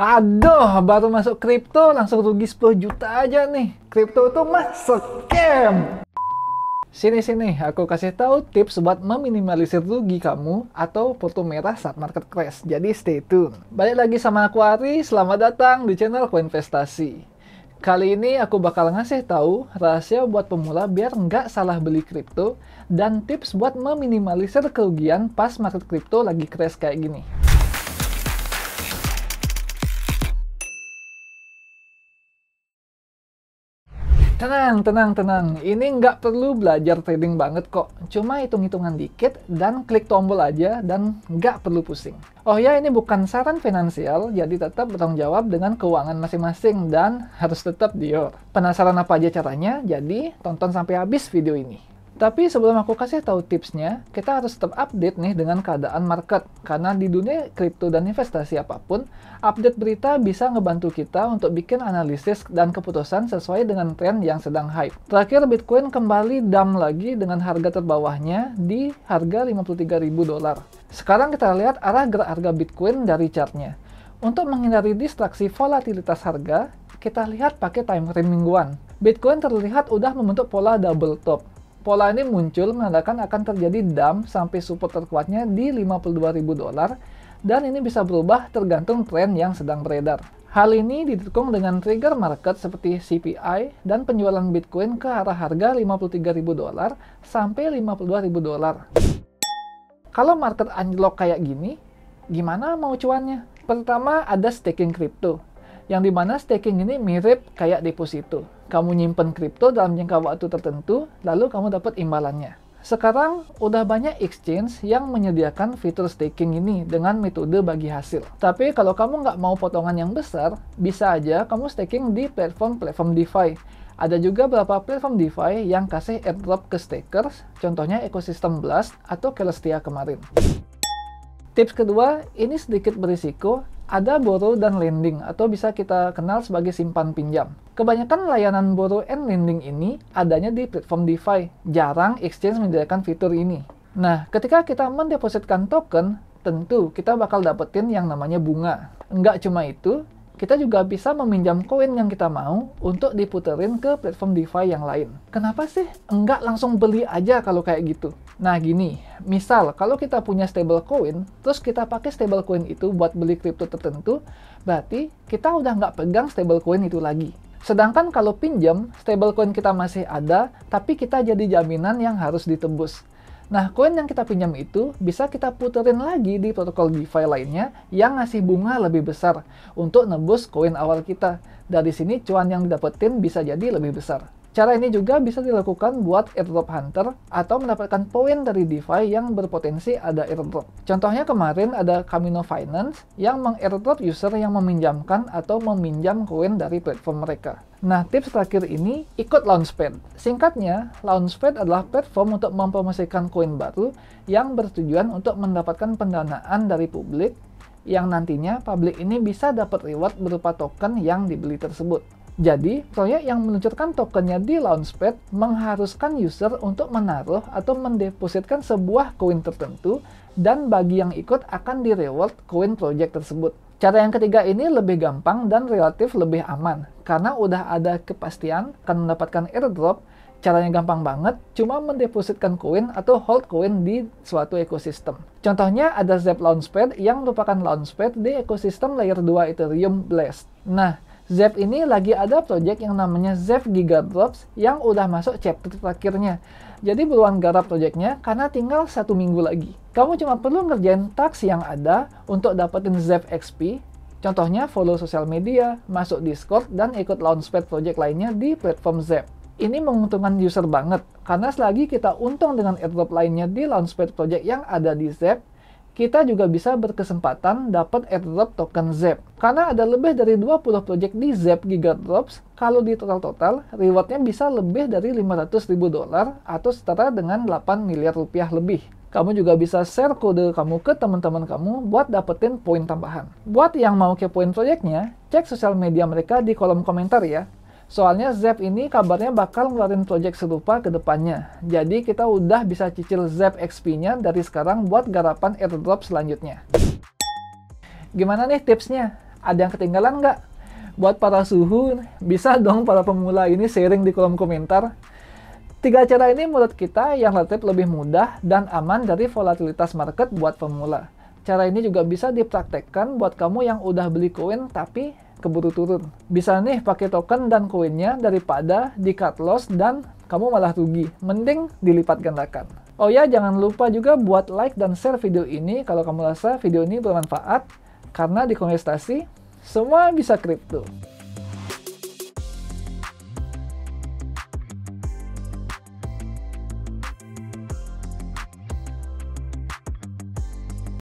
Aduh, baru masuk kripto langsung rugi 10 juta aja nih. Kripto itu mah scam. Sini sini, aku kasih tahu tips buat meminimalisir rugi kamu atau foto merah saat market crash. Jadi stay tune. Balik lagi sama aku Ari, selamat datang di channel Koinvestasi. Kali ini aku bakal ngasih tahu rahasia buat pemula biar nggak salah beli kripto dan tips buat meminimalisir kerugian pas market kripto lagi crash kayak gini. Tenang, tenang, tenang. Ini nggak perlu belajar trading banget kok. Cuma hitung-hitungan dikit dan klik tombol aja dan nggak perlu pusing. Oh ya, ini bukan saran finansial, jadi tetap bertanggung jawab dengan keuangan masing-masing dan harus tetap dior. Penasaran apa aja caranya? Jadi tonton sampai habis video ini. Tapi sebelum aku kasih tahu tipsnya, kita harus tetap update nih dengan keadaan market. Karena di dunia kripto dan investasi apapun, update berita bisa ngebantu kita untuk bikin analisis dan keputusan sesuai dengan tren yang sedang hype. Terakhir, Bitcoin kembali dump lagi dengan harga terbawahnya di harga 53.000 dolar. Sekarang kita lihat arah gerak harga Bitcoin dari chartnya. Untuk menghindari distraksi volatilitas harga, kita lihat pakai time frame mingguan. Bitcoin terlihat udah membentuk pola double top Pola ini muncul menandakan akan terjadi dump sampai support terkuatnya di 52.000 dolar dan ini bisa berubah tergantung tren yang sedang beredar. Hal ini didukung dengan trigger market seperti CPI dan penjualan Bitcoin ke arah harga 53.000 dolar sampai 52.000 dolar. Kalau market anjlok kayak gini, gimana mau cuannya? Pertama ada staking crypto yang dimana staking ini mirip kayak deposito. Kamu nyimpen kripto dalam jangka waktu tertentu, lalu kamu dapat imbalannya. Sekarang udah banyak exchange yang menyediakan fitur staking ini dengan metode bagi hasil. Tapi kalau kamu nggak mau potongan yang besar, bisa aja kamu staking di platform-platform DeFi. Ada juga beberapa platform DeFi yang kasih airdrop ke stakers, contohnya ekosistem Blast atau Celestia kemarin. Tips kedua, ini sedikit berisiko, ada borrow dan lending atau bisa kita kenal sebagai simpan pinjam. Kebanyakan layanan borrow and lending ini adanya di platform DeFi, jarang exchange menyediakan fitur ini. Nah, ketika kita mendepositkan token, tentu kita bakal dapetin yang namanya bunga. Enggak cuma itu, kita juga bisa meminjam koin yang kita mau untuk diputerin ke platform DeFi yang lain. Kenapa sih enggak langsung beli aja kalau kayak gitu? Nah gini, misal kalau kita punya stablecoin, terus kita pakai stablecoin itu buat beli kripto tertentu, berarti kita udah nggak pegang stablecoin itu lagi. Sedangkan kalau pinjam, stablecoin kita masih ada, tapi kita jadi jaminan yang harus ditebus. Nah, koin yang kita pinjam itu bisa kita puterin lagi di protokol DeFi lainnya yang ngasih bunga lebih besar untuk nebus koin awal kita. Dari sini cuan yang didapetin bisa jadi lebih besar. Cara ini juga bisa dilakukan buat airdrop hunter atau mendapatkan poin dari DeFi yang berpotensi ada airdrop. Contohnya kemarin ada Camino Finance yang meng-airdrop user yang meminjamkan atau meminjam koin dari platform mereka. Nah, tips terakhir ini ikut Launchpad. Singkatnya, Launchpad adalah platform untuk mempromosikan koin baru yang bertujuan untuk mendapatkan pendanaan dari publik yang nantinya publik ini bisa dapat reward berupa token yang dibeli tersebut. Jadi, proyek yang meluncurkan tokennya di Launchpad mengharuskan user untuk menaruh atau mendepositkan sebuah koin tertentu dan bagi yang ikut akan direward koin project tersebut. Cara yang ketiga ini lebih gampang dan relatif lebih aman karena udah ada kepastian akan mendapatkan airdrop. Caranya gampang banget, cuma mendepositkan koin atau hold koin di suatu ekosistem. Contohnya ada Zap Launchpad yang merupakan launchpad di ekosistem layer 2 Ethereum Blast. Nah, Zep ini lagi ada project yang namanya Zep Gigadrops yang udah masuk chapter terakhirnya. Jadi buruan garap projectnya karena tinggal satu minggu lagi. Kamu cuma perlu ngerjain task yang ada untuk dapetin Zep XP, contohnya follow sosial media, masuk Discord, dan ikut launchpad project lainnya di platform Zep. Ini menguntungkan user banget, karena selagi kita untung dengan airdrop lainnya di launchpad project yang ada di Zep, kita juga bisa berkesempatan dapat airdrop token ZEP. Karena ada lebih dari 20 project di ZEP Gigadrops, kalau di total-total, rewardnya bisa lebih dari 500 ribu dolar atau setara dengan 8 miliar rupiah lebih. Kamu juga bisa share kode kamu ke teman-teman kamu buat dapetin poin tambahan. Buat yang mau kepoin proyeknya, cek sosial media mereka di kolom komentar ya. Soalnya Zep ini kabarnya bakal ngeluarin project serupa ke depannya. Jadi kita udah bisa cicil Zep XP-nya dari sekarang buat garapan airdrop selanjutnya. Gimana nih tipsnya? Ada yang ketinggalan nggak? Buat para suhu, bisa dong para pemula ini sharing di kolom komentar. Tiga cara ini menurut kita yang relatif lebih mudah dan aman dari volatilitas market buat pemula. Cara ini juga bisa dipraktekkan buat kamu yang udah beli koin tapi keburu turun. Bisa nih pakai token dan koinnya daripada di cut loss dan kamu malah rugi. Mending dilipat gandakan. Oh ya, jangan lupa juga buat like dan share video ini kalau kamu rasa video ini bermanfaat karena di kontestasi semua bisa kripto.